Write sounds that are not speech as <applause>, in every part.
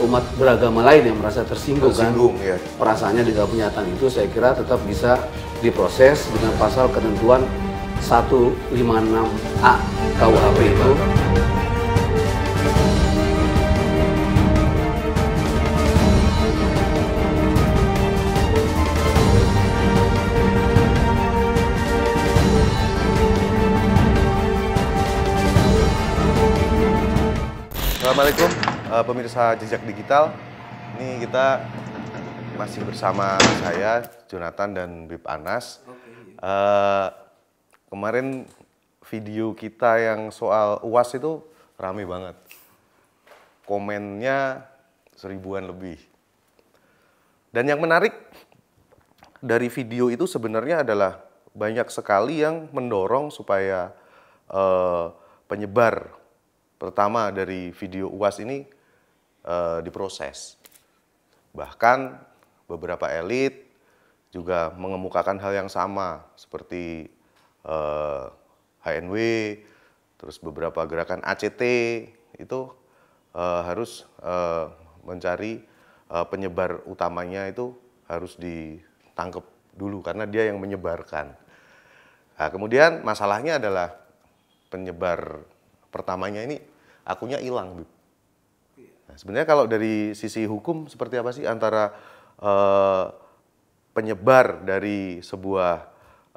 umat beragama lain yang merasa tersinggung, kan? tersinggung kan. Ya. Perasaannya di dalam pernyataan itu saya kira tetap bisa diproses dengan pasal ketentuan 156A KUHP itu. Assalamualaikum uh, pemirsa jejak digital. Ini kita masih bersama saya Jonathan dan Bib Anas. Uh, kemarin video kita yang soal uas itu rame banget. Komennya seribuan lebih. Dan yang menarik dari video itu sebenarnya adalah banyak sekali yang mendorong supaya uh, penyebar pertama dari video uas ini Eh, diproses. Bahkan beberapa elit juga mengemukakan hal yang sama seperti e, eh, HNW, terus beberapa gerakan ACT itu e, harus e, mencari e, penyebar utamanya itu harus ditangkap dulu karena dia yang menyebarkan. Nah, kemudian masalahnya adalah penyebar pertamanya ini akunya hilang, Nah, sebenarnya kalau dari sisi hukum seperti apa sih antara uh, penyebar dari sebuah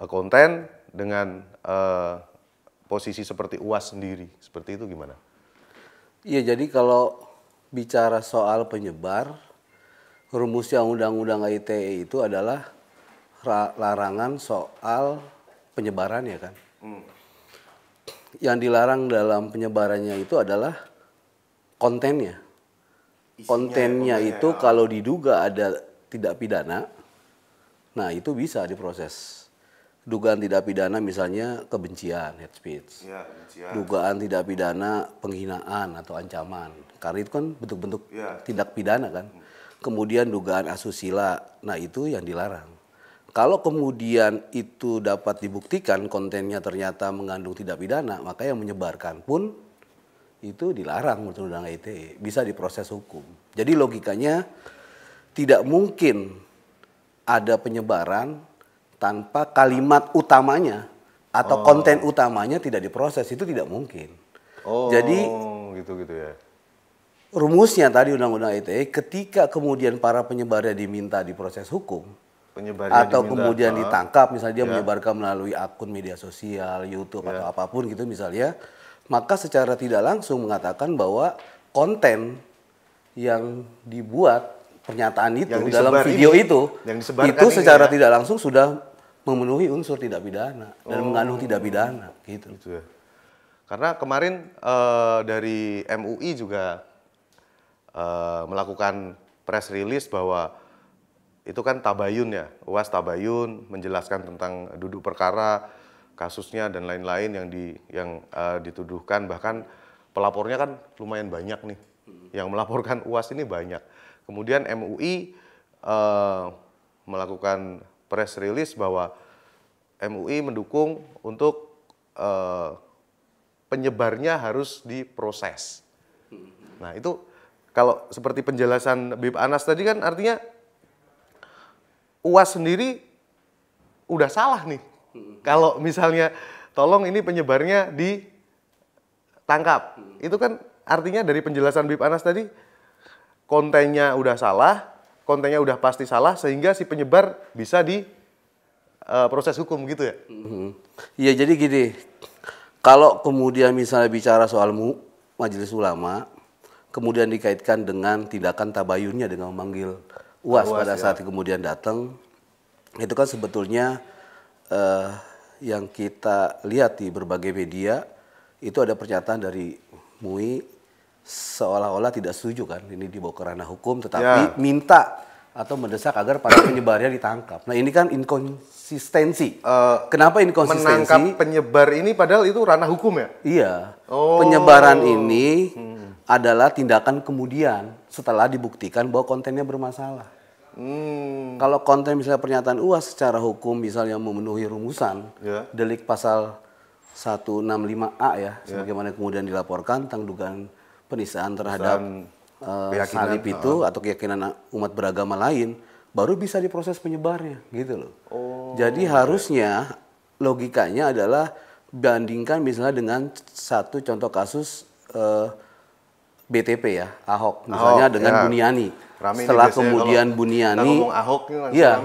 uh, konten dengan uh, posisi seperti UAS sendiri, seperti itu gimana? Iya, jadi kalau bicara soal penyebar, rumusnya Undang-Undang ITE itu adalah larangan soal penyebaran ya kan. Hmm. Yang dilarang dalam penyebarannya itu adalah kontennya. Iya, kontennya ya, itu kalau diduga ada tidak pidana, nah itu bisa diproses. Dugaan tidak pidana misalnya kebencian, hate speech. Ya, kebencian. Dugaan tidak pidana penghinaan atau ancaman. Karena itu kan bentuk-bentuk ya. tindak pidana kan. Kemudian dugaan asusila, nah itu yang dilarang. Kalau kemudian itu dapat dibuktikan kontennya ternyata mengandung tidak pidana, maka yang menyebarkan pun itu dilarang menurut undang undang ITE, bisa diproses hukum. Jadi logikanya tidak mungkin ada penyebaran tanpa kalimat utamanya atau oh. konten utamanya tidak diproses itu tidak mungkin. Oh, Jadi gitu-gitu ya. Rumusnya tadi undang-undang ITE ketika kemudian para penyebarnya diminta diproses hukum, Penyebarnya atau diminta, kemudian ditangkap misalnya dia ya. menyebarkan melalui akun media sosial, YouTube ya. atau apapun gitu misalnya, maka secara tidak langsung mengatakan bahwa konten yang dibuat pernyataan itu yang dalam video ini, itu yang itu secara ya. tidak langsung sudah memenuhi unsur tidak pidana dan oh. mengandung tidak pidana gitu. gitu ya. Karena kemarin uh, dari MUI juga uh, melakukan press release bahwa itu kan tabayun ya, UAS tabayun menjelaskan tentang duduk perkara, kasusnya dan lain-lain yang di yang uh, dituduhkan bahkan pelapornya kan lumayan banyak nih. Hmm. Yang melaporkan UAS ini banyak. Kemudian MUI uh, eh, melakukan press release bahwa MUI mendukung untuk uh, penyebarnya harus diproses. Hmm. Nah, itu kalau seperti penjelasan Bib Anas tadi kan artinya UAS sendiri udah salah nih. Kalau misalnya tolong ini penyebarnya ditangkap. Itu kan artinya dari penjelasan Bip Anas tadi kontennya udah salah, kontennya udah pasti salah sehingga si penyebar bisa di uh, proses hukum gitu ya. Iya, jadi gini. Kalau kemudian misalnya bicara soal mu, majelis ulama, kemudian dikaitkan dengan tindakan tabayunnya dengan memanggil UAS, pada ya. saat kemudian datang itu kan sebetulnya uh, yang kita lihat di berbagai media itu ada pernyataan dari MUI seolah-olah tidak setuju kan ini dibawa ke ranah hukum tetapi ya. minta atau mendesak agar para <clears throat> penyebarnya ditangkap. Nah ini kan inkonsistensi. Uh, Kenapa inkonsistensi? Menangkap penyebar ini padahal itu ranah hukum ya? Iya. Oh. Penyebaran ini hmm. adalah tindakan kemudian setelah dibuktikan bahwa kontennya bermasalah. Hmm. Kalau konten misalnya pernyataan UAS secara hukum misalnya memenuhi rumusan yeah. delik pasal 165A ya, yeah. sebagaimana kemudian dilaporkan tentang dugaan penistaan terhadap uh, salib itu uh. atau keyakinan umat beragama lain, baru bisa diproses penyebarnya gitu loh. Oh. Jadi iya. harusnya logikanya adalah bandingkan misalnya dengan satu contoh kasus uh, BTP ya, Ahok misalnya Ahok, dengan ya. Buniani. Rami setelah kemudian kalau, Buniani ngomong Ahok ya,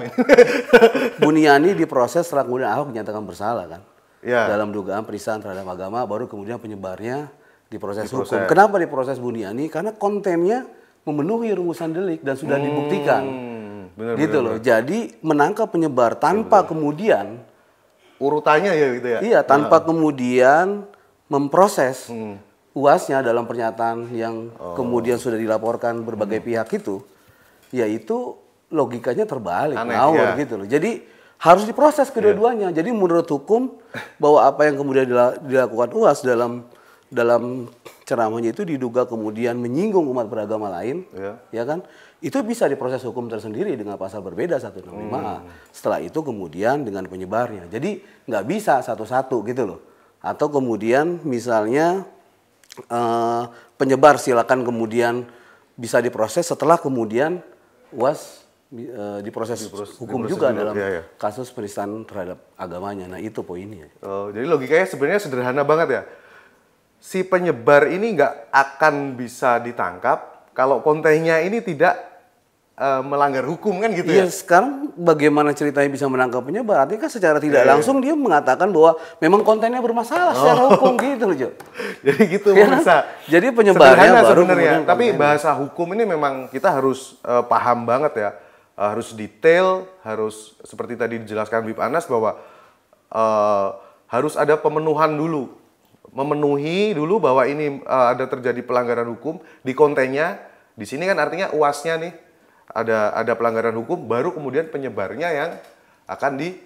<laughs> Buniani diproses setelah kemudian Ahok dinyatakan bersalah kan. Ya. Dalam dugaan perisaan terhadap agama baru kemudian penyebarnya diproses, diproses. hukum. Kenapa diproses Buniani? Karena kontennya memenuhi rumusan delik dan sudah hmm. dibuktikan. Bener, gitu bener, loh. Bener. Jadi menangkap penyebar tanpa bener. kemudian urutannya ya gitu ya. Iya, tanpa bener. Nah. kemudian memproses. Hmm uasnya dalam pernyataan yang oh. kemudian sudah dilaporkan berbagai hmm. pihak itu, yaitu logikanya terbalik, Aneh, ngawur ya. gitu loh. Jadi harus diproses iya. kedua-duanya. Yeah. Jadi menurut hukum bahwa apa yang kemudian dilakukan uas dalam dalam ceramahnya itu diduga kemudian menyinggung umat beragama lain, yeah. ya kan? Itu bisa diproses hukum tersendiri dengan pasal berbeda 165A. Hmm. Setelah itu kemudian dengan penyebarnya. Jadi nggak bisa satu-satu gitu loh. Atau kemudian misalnya uh, penyebar silakan kemudian bisa diproses setelah kemudian was uh, diproses, diproses hukum diproses juga, juga dalam ya, ya. kasus penistaan terhadap agamanya. Nah itu poinnya. Oh, jadi logikanya sebenarnya sederhana banget ya. Si penyebar ini nggak akan bisa ditangkap kalau kontennya ini tidak uh, melanggar hukum kan gitu ya. Iya, sekarang bagaimana ceritanya bisa menangkap penyebar? Artinya kan secara tidak yeah. langsung dia mengatakan bahwa memang kontennya bermasalah oh. secara hukum gitu loh, Jo. <laughs> Jadi gitu ya, bisa. Kan? Jadi penyebarnya sebenarnya, baru sebenarnya, tapi kontennya. bahasa hukum ini memang kita harus uh, paham banget ya. Uh, harus detail, harus seperti tadi dijelaskan Bib Anas bahwa uh, harus ada pemenuhan dulu. Memenuhi dulu bahwa ini uh, ada terjadi pelanggaran hukum di kontennya. Di sini kan artinya uasnya nih ada ada pelanggaran hukum baru kemudian penyebarnya yang akan di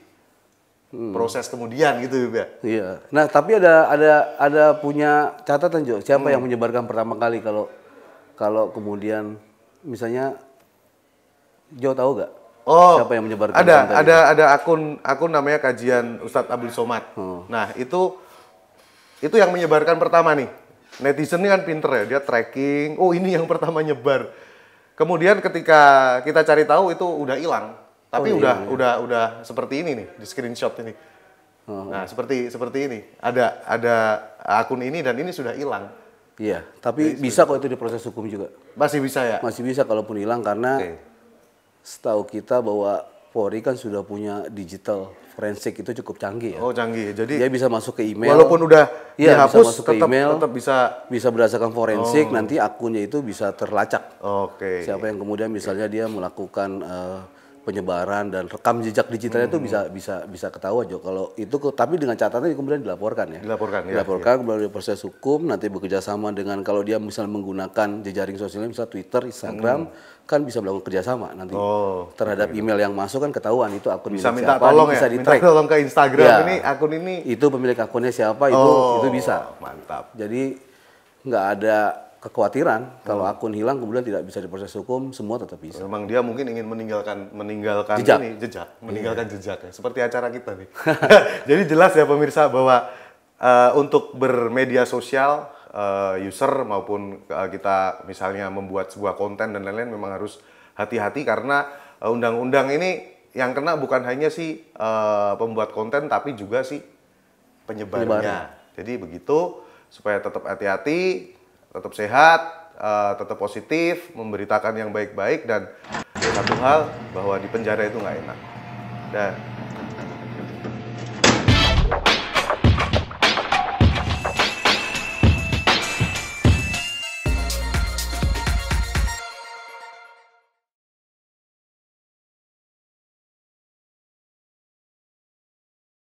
hmm. kemudian gitu ya. Iya. Nah, tapi ada ada ada punya catatan juga siapa hmm. yang menyebarkan pertama kali kalau kalau kemudian misalnya Jo tahu nggak? Oh, siapa yang menyebarkan? Ada ada itu? ada akun akun namanya kajian Ustadz Abdul Somad. Hmm. Nah, itu itu yang menyebarkan pertama nih. Netizen ini kan pinter ya, dia tracking. Oh ini yang pertama nyebar. Kemudian ketika kita cari tahu itu udah hilang, tapi oh, iya, udah iya. udah udah seperti ini nih di screenshot ini. Oh. Nah, seperti seperti ini. Ada ada akun ini dan ini sudah hilang. Iya, tapi Jadi, bisa kok itu diproses hukum juga. Masih bisa ya? Masih bisa kalaupun hilang karena okay. setahu kita bahwa Polri kan sudah punya digital forensik itu cukup canggih ya. Oh canggih, jadi dia bisa masuk ke email. Walaupun udah ya, dihapus, bisa masuk tetap, ke email, tetap bisa bisa berdasarkan forensik oh. nanti akunnya itu bisa terlacak. Oke. Okay. Siapa yang kemudian misalnya dia melakukan uh, penyebaran dan rekam jejak digitalnya itu hmm. bisa bisa bisa ketahuan Jo kalau itu tapi dengan catatan kemudian dilaporkan ya dilaporkan ya. dilaporkan ya. kemudian proses hukum nanti bekerja sama dengan kalau dia misal menggunakan jejaring sosialnya misal Twitter Instagram hmm. kan bisa melakukan kerjasama nanti oh, terhadap okay. email yang masuk kan ketahuan itu akun bisa minta siapa, tolong bisa ya? di -track. minta tolong ke Instagram ya. ini akun ini itu pemilik akunnya siapa itu oh, itu bisa mantap jadi nggak ada kekhawatiran hmm. kalau akun hilang kemudian tidak bisa diproses hukum semua tetap bisa. Memang dia mungkin ingin meninggalkan meninggalkan jejak. ini jejak, iya. meninggalkan yeah. jejak ya. Seperti acara kita nih. <laughs> <laughs> Jadi jelas ya pemirsa bahwa uh, untuk bermedia sosial uh, user maupun uh, kita misalnya membuat sebuah konten dan lain-lain memang harus hati-hati karena undang-undang uh, ini yang kena bukan hanya si uh, pembuat konten tapi juga si penyebarnya. penyebarnya. Jadi begitu supaya tetap hati-hati tetap sehat, eh, tetap positif, memberitakan yang baik-baik dan satu hal bahwa di penjara itu nggak enak. Dan